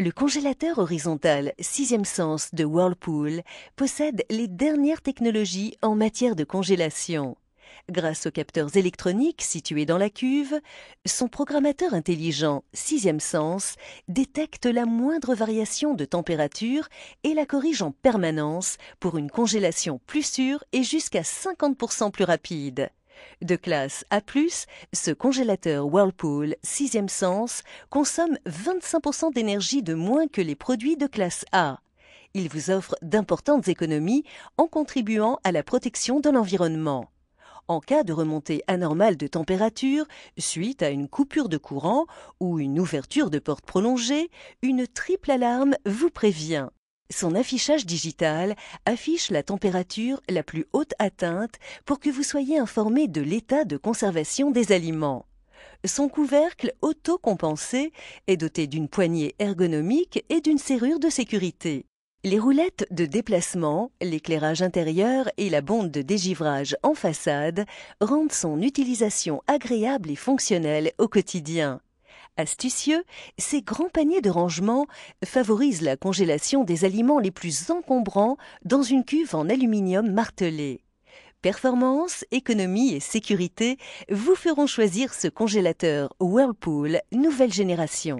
Le congélateur horizontal Sixième Sens de Whirlpool possède les dernières technologies en matière de congélation. Grâce aux capteurs électroniques situés dans la cuve, son programmateur intelligent Sixième Sens détecte la moindre variation de température et la corrige en permanence pour une congélation plus sûre et jusqu'à 50% plus rapide. De classe A+, ce congélateur Whirlpool 6e sens consomme 25% d'énergie de moins que les produits de classe A. Il vous offre d'importantes économies en contribuant à la protection de l'environnement. En cas de remontée anormale de température, suite à une coupure de courant ou une ouverture de porte prolongée, une triple alarme vous prévient. Son affichage digital affiche la température la plus haute atteinte pour que vous soyez informé de l'état de conservation des aliments. Son couvercle autocompensé est doté d'une poignée ergonomique et d'une serrure de sécurité. Les roulettes de déplacement, l'éclairage intérieur et la bonde de dégivrage en façade rendent son utilisation agréable et fonctionnelle au quotidien. Astucieux, ces grands paniers de rangement favorisent la congélation des aliments les plus encombrants dans une cuve en aluminium martelé. Performance, économie et sécurité vous feront choisir ce congélateur Whirlpool nouvelle génération.